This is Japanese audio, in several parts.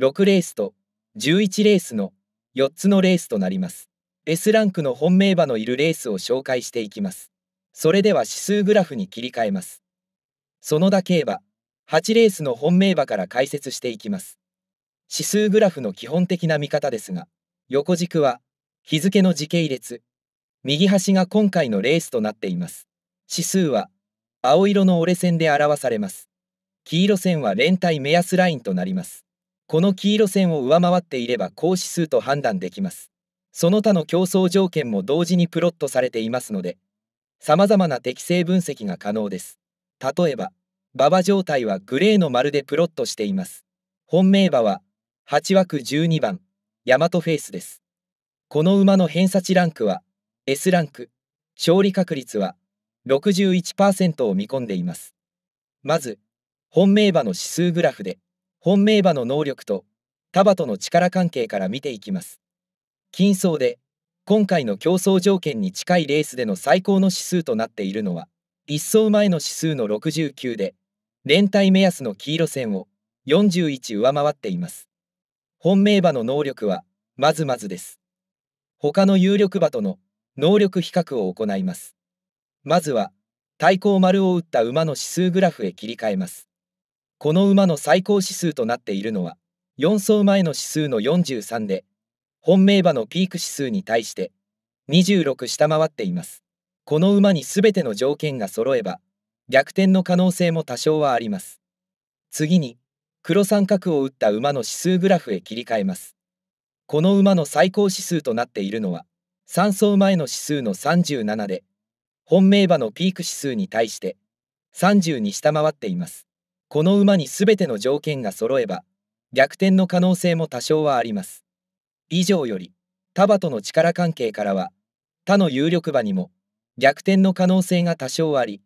6レースと11レースの4つのレースとなります。S ランクの本命馬のいるレースを紹介していきます。それでは指数グラフに切り替えます。園田競馬、8レースの本命馬から解説していきます。指数グラフの基本的な見方ですが、横軸は日付の時系列、右端が今回のレースとなっています。指数は青色の折れ線で表されます。黄色線は連帯目安ラインとなります。この黄色線を上回っていれば高指数と判断できます。その他の競争条件も同時にプロットされていますので、様々な適正分析が可能です。例えば、馬場状態はグレーの丸でプロットしています。本命馬は、8枠12番、ヤマトフェイスです。この馬の偏差値ランクは、S ランク、勝利確率は61%を見込んでいます。まず、本命馬の指数グラフで、本命馬の能力と束との力関係から見ていきます。金層で今回の競争条件に近いレースでの最高の指数となっているのは1走前の指数の69で連帯目安の黄色線を41上回っています。本命馬の能力はまずまずです。他の有力馬との能力比較を行います。まずは対抗丸を打った馬の指数グラフへ切り替えます。この馬の最高指数となっているのは、4走前の指数の43で、本命馬のピーク指数に対して26下回っています。この馬に全ての条件が揃えば、逆転の可能性も多少はあります。次に、黒三角を打った馬の指数グラフへ切り替えます。この馬の最高指数となっているのは、3走前の指数の37で、本命馬のピーク指数に対して32下回っています。この馬に全ての条件が揃えば逆転の可能性も多少はあります以上より他馬との力関係からは他の有力馬にも逆転の可能性が多少あり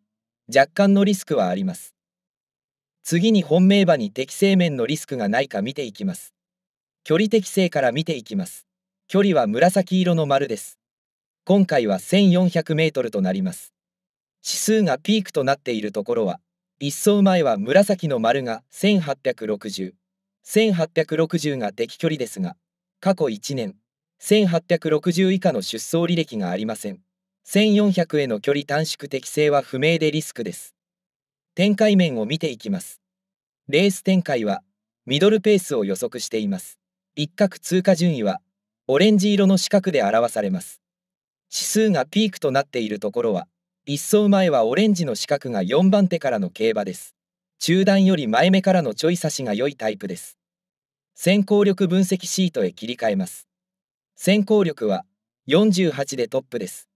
若干のリスクはあります次に本命馬に適正面のリスクがないか見ていきます距離適正から見ていきます距離は紫色の丸です今回は 1400m となります指数がピークとなっているところは一走前は紫の丸が1860。1860が敵距離ですが、過去1年、1860以下の出走履歴がありません。1400への距離短縮適性は不明でリスクです。展開面を見ていきます。レース展開は、ミドルペースを予測しています。一角通過順位は、オレンジ色の四角で表されます。指数がピークとなっているところは、一走前はオレンジの四角が4番手からの競馬です。中段より前目からのちょい差しが良いタイプです。先行力分析シートへ切り替えます。先行力は48でトップです。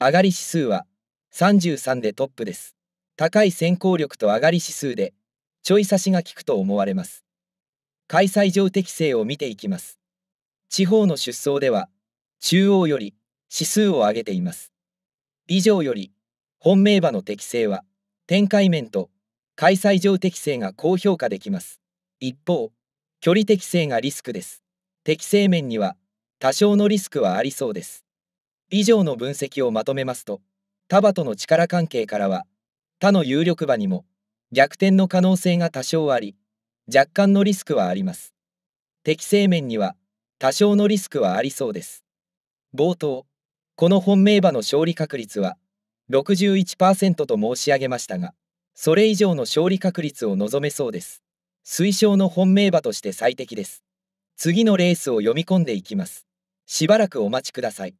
上がり指数は33でトップです。高い先行力と上がり指数で、ちょい差しが効くと思われます。開催上適性を見ていきます。地方の出走では、中央より指数を上げています。以上より本命馬の適性は展開面と開催上適性が高評価できます一方距離適性がリスクです適性面には多少のリスクはありそうです以上の分析をまとめますと他馬との力関係からは他の有力馬にも逆転の可能性が多少あり若干のリスクはあります適正面には多少のリスクはありそうです冒頭この本命馬の勝利確率は61%と申し上げましたが、それ以上の勝利確率を望めそうです。推奨の本命馬として最適です。次のレースを読み込んでいきます。しばらくお待ちください。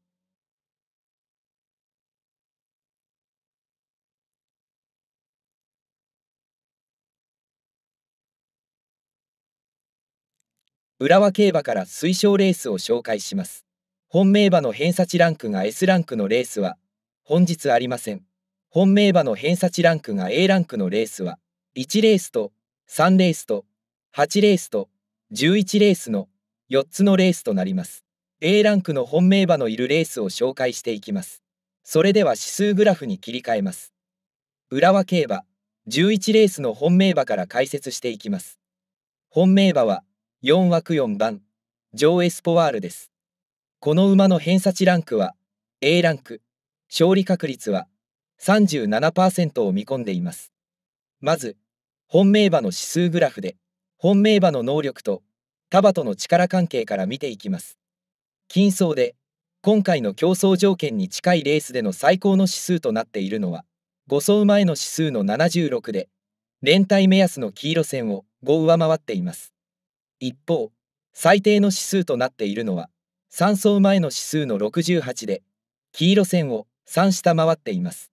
浦和競馬から推奨レースを紹介します。本命馬の偏差値ランクが S ランクのレースは本日ありません。本命馬の偏差値ランクが A ランクのレースは、1レースと3レースと8レースと11レースの4つのレースとなります。A ランクの本命馬のいるレースを紹介していきます。それでは指数グラフに切り替えます。浦和競馬、11レースの本命馬から解説していきます。本命馬は、4枠4番、ジョー・エスポワールです。この馬の偏差値ランクは、A ランク、勝利確率は37%を見込んでいます。まず、本命馬の指数グラフで、本命馬の能力と他馬との力関係から見ていきます。金層で、今回の競争条件に近いレースでの最高の指数となっているのは、5走前の指数の76で、連帯目安の黄色線を5上回っています。一方、最低の指数となっているのは、3走前の指数の68で、黄色線を3下回っています。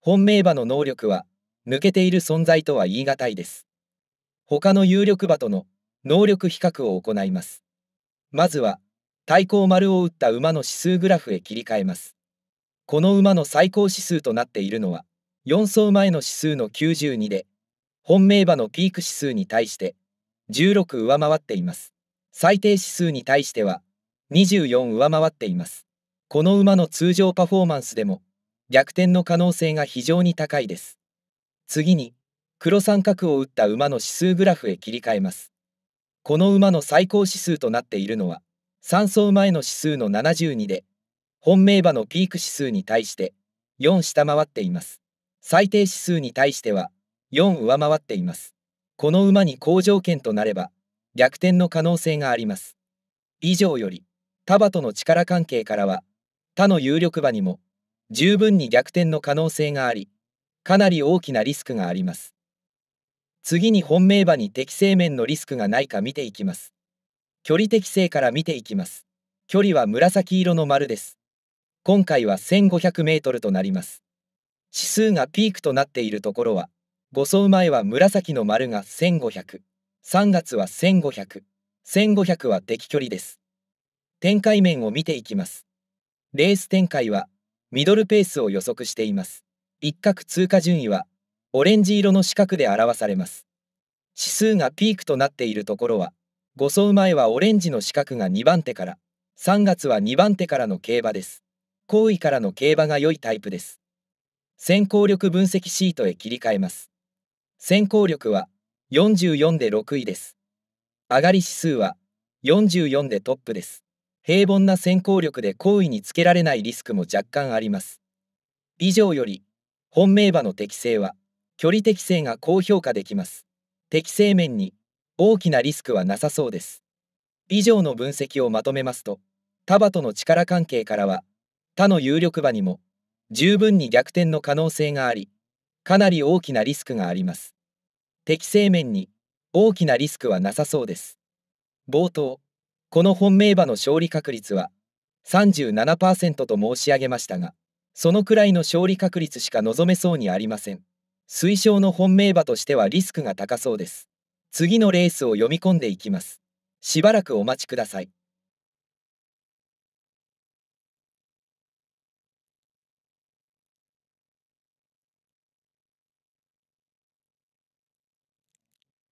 本命馬の能力は、抜けている存在とは言い難いです。他の有力馬との能力比較を行います。まずは、対抗丸を打った馬の指数グラフへ切り替えます。この馬の最高指数となっているのは、4走前の指数の92で、本命馬のピーク指数に対して16上回っています。最低指数に対しては24上回っています。この馬の通常パフォーマンスでも逆転の可能性が非常に高いです。次に、黒三角を打った馬の指数グラフへ切り替えます。この馬の最高指数となっているのは、3走前の指数の72で、本命馬のピーク指数に対して4下回っています。最低指数に対しては4上回っています。この馬に好条件となれば、逆転の可能性があります。以上より、タバとの力関係からは、他の有力馬にも十分に逆転の可能性があり、かなり大きなリスクがあります。次に本命馬に適正面のリスクがないか見ていきます。距離適正から見ていきます。距離は紫色の丸です。今回は1500メートルとなります。指数がピークとなっているところは、5走前は紫の丸が1500、3月は1500、1500は適距離です。展開面を見ていきます。レース展開はミドルペースを予測しています。一角通過順位はオレンジ色の四角で表されます。指数がピークとなっているところは5走前はオレンジの四角が2番手から3月は2番手からの競馬です。後位からの競馬が良いタイプです。先行力分析シートへ切り替えます。先行力は44で6位です。上がり指数は44でトップです。平凡な先行力で好意につけられないリスクも若干あります以上より本命馬の適性は距離適性が高評価できます適性面に大きなリスクはなさそうです以上の分析をまとめますと他馬との力関係からは他の有力馬にも十分に逆転の可能性がありかなり大きなリスクがあります適正面に大きなリスクはなさそうです冒頭この本命馬の勝利確率は37%と申し上げましたが、そのくらいの勝利確率しか望めそうにありません。推奨の本命馬としてはリスクが高そうです。次のレースを読み込んでいきます。しばらくお待ちください。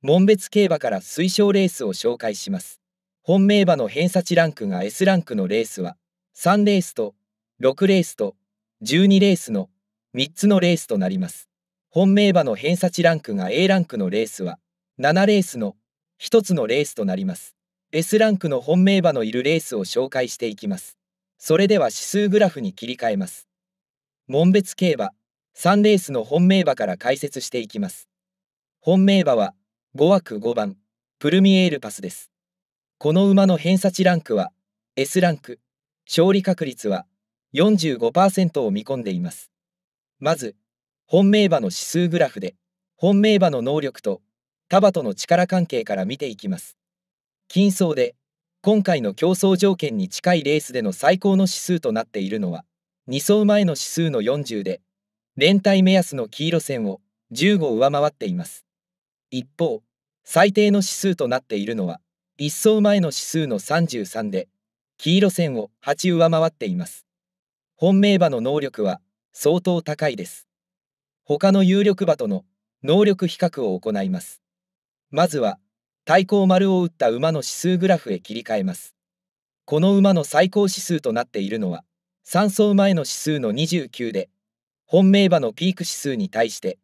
門別競馬から推奨レースを紹介します。本命馬の偏差値ランクが S ランクのレースは3レースと6レースと12レースの3つのレースとなります。本命馬の偏差値ランクが A ランクのレースは7レースの1つのレースとなります。S ランクの本命馬のいるレースを紹介していきます。それでは指数グラフに切り替えます。門別競馬3レースの本命馬から解説していきます。本命馬は5枠5番プルミエールパスです。この馬の偏差値ランクは S ランク、勝利確率は45%を見込んでいます。まず、本命馬の指数グラフで、本命馬の能力とタバとの力関係から見ていきます。金層で、今回の競争条件に近いレースでの最高の指数となっているのは、2走前の指数の40で、連帯目安の黄色線を15上回っています。一方、最低の指数となっているのは、一層前の指数の33で、黄色線を8上回っています。本命馬の能力は相当高いです。他の有力馬との能力比較を行います。まずは、対抗丸を打った馬の指数グラフへ切り替えます。この馬の最高指数となっているのは、3走前の指数の29で、本命馬のピーク指数に対して、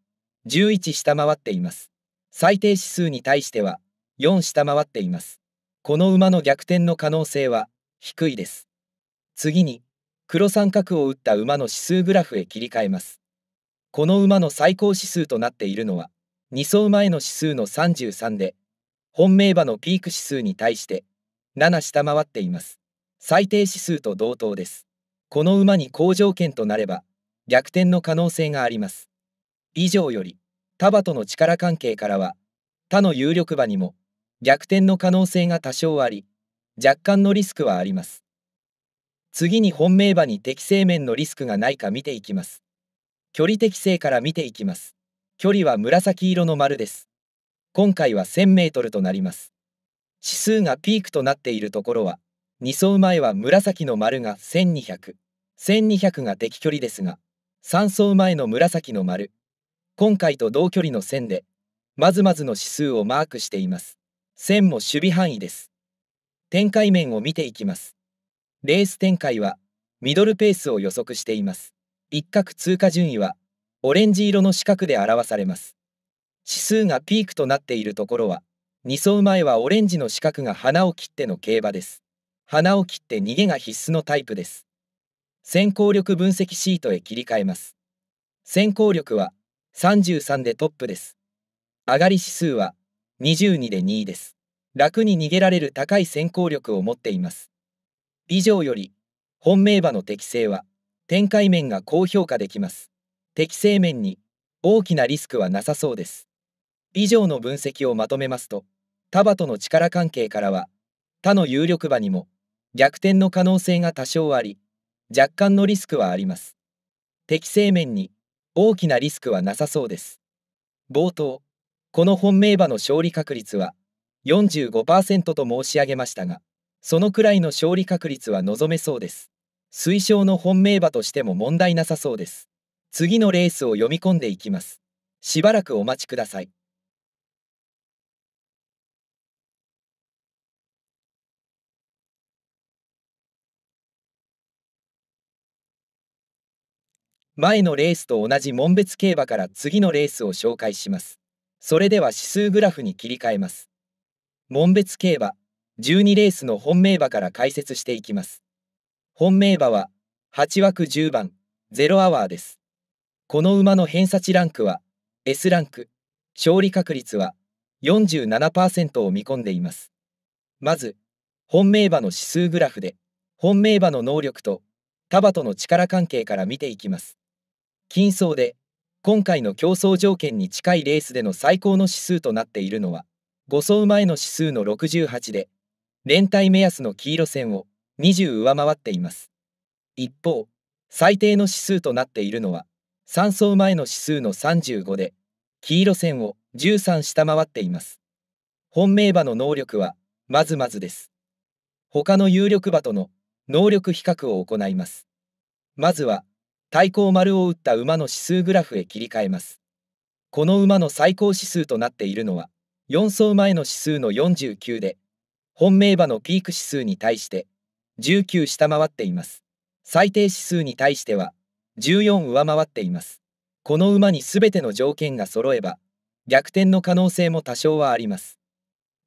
11下回っています。最低指数に対しては、4下回っています。この馬の逆転の可能性は低いです。次に、黒三角を打った馬の指数グラフへ切り替えます。この馬の最高指数となっているのは、2走前の指数の33で、本命馬のピーク指数に対して7下回っています。最低指数と同等です。この馬に好条件となれば、逆転の可能性があります。以上より、タバとの力関係からは、他の有力馬にも、逆転の可能性が多少あり、若干のリスクはあります。次に本命馬に適正面のリスクがないか見ていきます。距離適正から見ていきます。距離は紫色の丸です。今回は1000メートルとなります。指数がピークとなっているところは、2走前は紫の丸が1200、1200が適距離ですが、3走前の紫の丸、今回と同距離の線で、まずまずの指数をマークしています。線も守備範囲です。展開面を見ていきます。レース展開はミドルペースを予測しています。一角通過順位はオレンジ色の四角で表されます。指数がピークとなっているところは2走前はオレンジの四角が花を切っての競馬です。花を切って逃げが必須のタイプです。先行力分析シートへ切り替えます。先行力は33でトップです。上がり指数は22で2位です。楽に逃げられる高い先行力を持っています。以上より、本命馬の適性は、展開面が高評価できます。適正面に、大きなリスクはなさそうです。以上の分析をまとめますと、タバとの力関係からは、他の有力馬にも、逆転の可能性が多少あり、若干のリスクはあります。適正面に、大きなリスクはなさそうです。冒頭、この本命馬の勝利確率は45%と申し上げましたが、そのくらいの勝利確率は望めそうです。推奨の本命馬としても問題なさそうです。次のレースを読み込んでいきます。しばらくお待ちください。前のレースと同じ門別競馬から次のレースを紹介します。それでは指数グラフに切り替えます。門別競馬、12レースの本命馬から解説していきます。本命馬は、8枠10番、0アワーです。この馬の偏差値ランクは、S ランク、勝利確率は47%を見込んでいます。まず、本命馬の指数グラフで、本命馬の能力と、タバとの力関係から見ていきます。金層で、今回の競争条件に近いレースでの最高の指数となっているのは5走前の指数の68で連帯目安の黄色線を20上回っています一方最低の指数となっているのは3走前の指数の35で黄色線を13下回っています本命馬の能力はまずまずです他の有力馬との能力比較を行いますまずは対抗丸を打った馬の指数グラフへ切り替えます。この馬の最高指数となっているのは、4走前の指数の49で、本命馬のピーク指数に対して19下回っています。最低指数に対しては14上回っています。この馬に全ての条件が揃えば、逆転の可能性も多少はあります。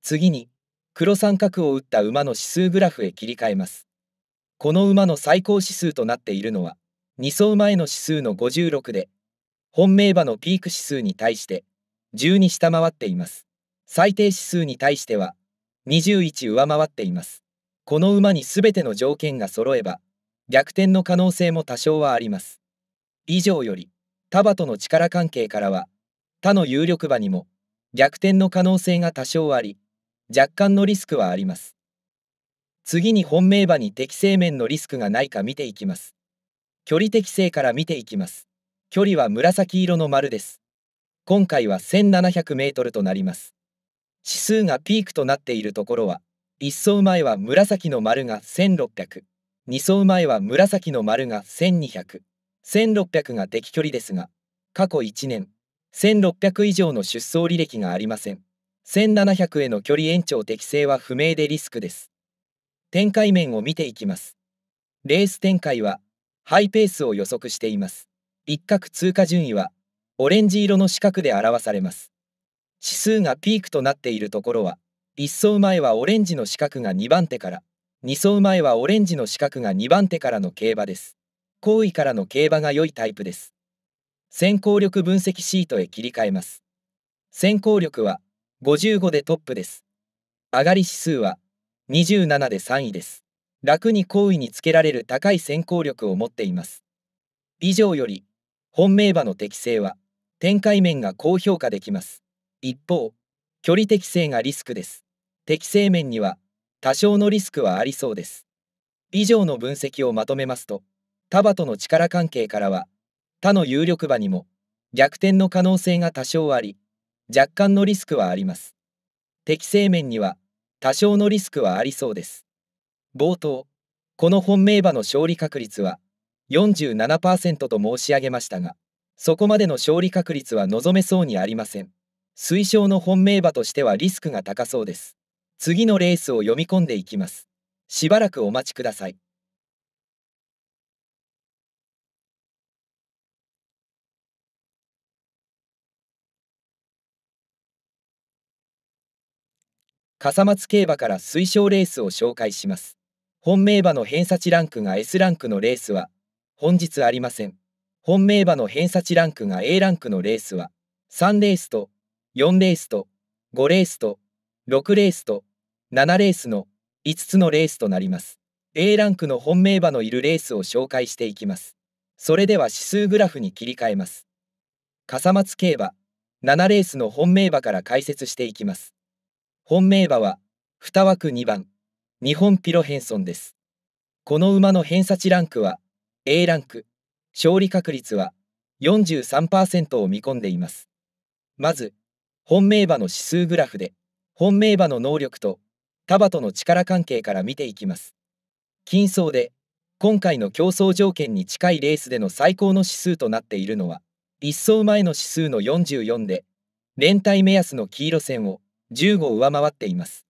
次に、黒三角を打った馬の指数グラフへ切り替えます。この馬の最高指数となっているのは、2走前の指数の56で、本命馬のピーク指数に対して10に下回っています。最低指数に対しては21上回っています。この馬に全ての条件が揃えば、逆転の可能性も多少はあります。以上より、タバとの力関係からは、他の有力馬にも逆転の可能性が多少あり、若干のリスクはあります。次に本命馬に適正面のリスクがないか見ていきます。距離適性から見ていきます。距離は紫色の丸です。今回は1700メートルとなります。指数がピークとなっているところは、1走前は紫の丸が1600、2走前は紫の丸が1200、1600が適距離ですが、過去1年、1600以上の出走履歴がありません。1700への距離延長適正は不明でリスクです。展開面を見ていきます。レース展開はハイペースを予測しています。一角通過順位は、オレンジ色の四角で表されます。指数がピークとなっているところは、1層前はオレンジの四角が2番手から、2走前はオレンジの四角が2番手からの競馬です。後位からの競馬が良いタイプです。先行力分析シートへ切り替えます。先行力は55でトップです。上がり指数は27で3位です。楽に好意につけられる高い先行力を持っています。以上より、本命馬の適性は、展開面が高評価できます。一方、距離適性がリスクです。適性面には、多少のリスクはありそうです。以上の分析をまとめますと、タバとの力関係からは、他の有力馬にも、逆転の可能性が多少あり、若干のリスクはあります。適性面には、多少のリスクはありそうです。冒頭、この本命馬の勝利確率は47%と申し上げましたが、そこまでの勝利確率は望めそうにありません。推奨の本命馬としてはリスクが高そうです。次のレースを読み込んでいきます。しばらくお待ちください。笠松競馬から推奨レースを紹介します。本命馬の偏差値ランクが S ランクのレースは本日ありません。本命馬の偏差値ランクが A ランクのレースは3レースと4レースと5レースと6レースと7レースの5つのレースとなります。A ランクの本命馬のいるレースを紹介していきます。それでは指数グラフに切り替えます。笠松競馬7レースの本命馬から解説していきます。本命馬は2枠2番日本ピロヘンソンです。この馬の偏差値ランクは A ランク、勝利確率は43%を見込んでいます。まず、本命馬の指数グラフで、本命馬の能力と束との力関係から見ていきます。金層で、今回の競争条件に近いレースでの最高の指数となっているのは、1走前の指数の44で、連帯目安の黄色線を15上回っています。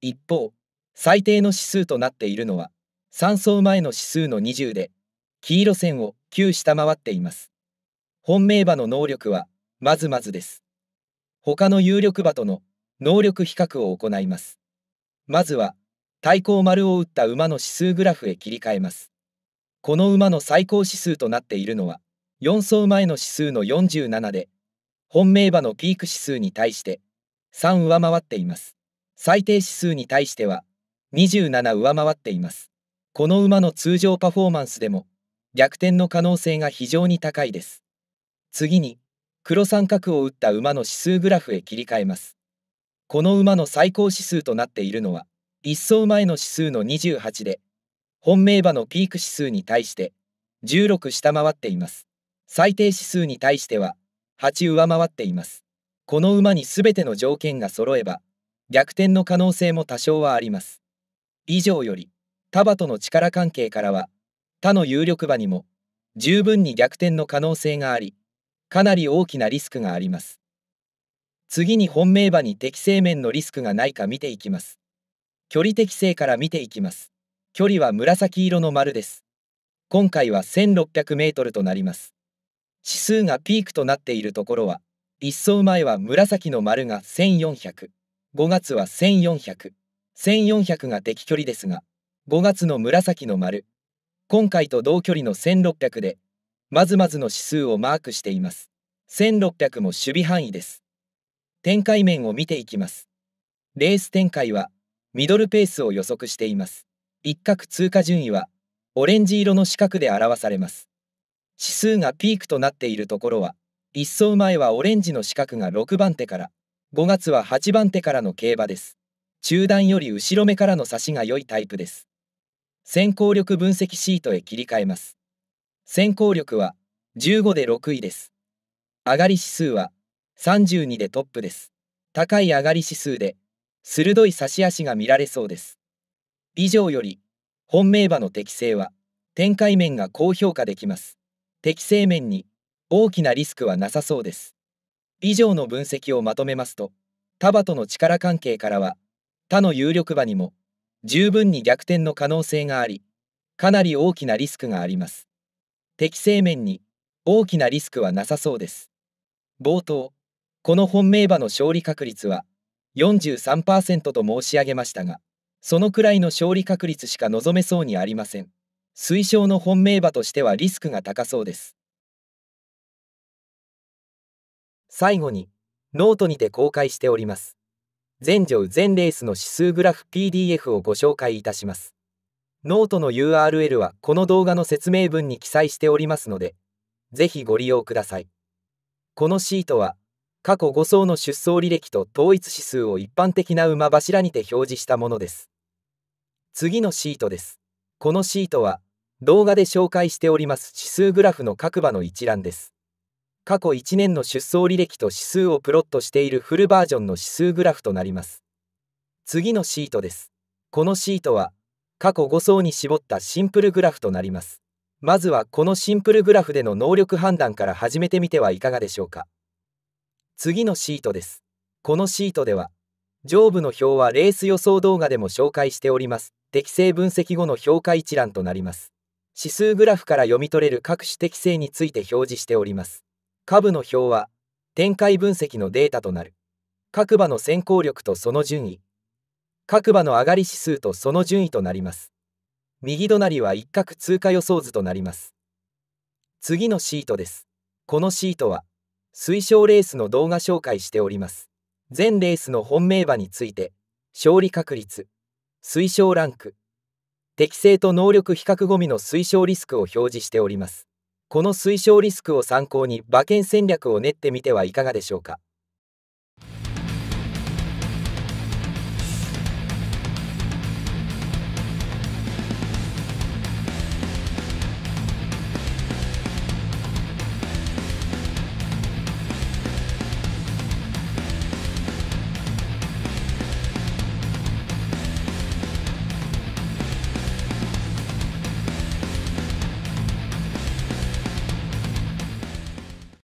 一方、最低の指数となっているのは3走前の指数の20で黄色線を9下回っています本命馬の能力はまずまずです他の有力馬との能力比較を行いますまずは対抗丸を打った馬の指数グラフへ切り替えますこの馬の最高指数となっているのは4走前の指数の47で本命馬のピーク指数に対して3上回っています最低指数に対しては27上回っています。この馬の通常パフォーマンスでも逆転の可能性が非常に高いです。次に黒三角を打った馬の指数グラフへ切り替えます。この馬の最高指数となっているのは1走前の指数の28で本命馬のピーク指数に対して16下回っています。最低指数に対しては8上回っています。この馬に全ての条件が揃えば逆転の可能性も多少はあります。以上より他馬との力関係からは他の有力馬にも十分に逆転の可能性がありかなり大きなリスクがあります次に本命馬に適正面のリスクがないか見ていきます距離適正から見ていきます距離は紫色の丸です今回は 1600m となります指数がピークとなっているところは1走前は紫の丸が1400 5月は1400 1400が敵距離ですが、5月の紫の丸、今回と同距離の1600で、まずまずの指数をマークしています。1600も守備範囲です。展開面を見ていきます。レース展開は、ミドルペースを予測しています。一角通過順位は、オレンジ色の四角で表されます。指数がピークとなっているところは、1走前はオレンジの四角が6番手から、5月は8番手からの競馬です。中段より後ろ目からの差しが良いタイプです。先行力分析シートへ切り替えます。先行力は15で6位です。上がり指数は32でトップです。高い上がり指数で鋭い差し足が見られそうです。以上より本命馬の適性は展開面が高評価できます。適正面に大きなリスクはなさそうです。以上の分析をまとめますと、タバとの力関係からは他の有力馬にも十分に逆転の可能性があり、かなり大きなリスクがあります。適正面に大きなリスクはなさそうです。冒頭、この本命馬の勝利確率は43%と申し上げましたが、そのくらいの勝利確率しか望めそうにありません。推奨の本命馬としてはリスクが高そうです。最後に、ノートにて公開しております。全乗全レースの指数グラフ PDF をご紹介いたします。ノートの URL はこの動画の説明文に記載しておりますので、ぜひご利用ください。このシートは、過去5層の出走履歴と統一指数を一般的な馬柱にて表示したものです。次のシートです。このシートは、動画で紹介しております指数グラフの各馬の一覧です。過去1年の出走履歴と指数をプロットしているフルバージョンの指数グラフとなります。次のシートです。このシートは、過去5層に絞ったシンプルグラフとなります。まずはこのシンプルグラフでの能力判断から始めてみてはいかがでしょうか。次のシートです。このシートでは、上部の表はレース予想動画でも紹介しております。適正分析後の評価一覧となります。指数グラフから読み取れる各種適正について表示しております。下部の表は展開分析のデータとなる各馬の先行力とその順位各馬の上がり指数とその順位となります右隣は一角通過予想図となります次のシートですこのシートは推奨レースの動画紹介しております全レースの本命馬について勝利確率推奨ランク適正と能力比較ゴミの推奨リスクを表示しておりますこの推奨リスクを参考に馬券戦略を練ってみてはいかがでしょうか。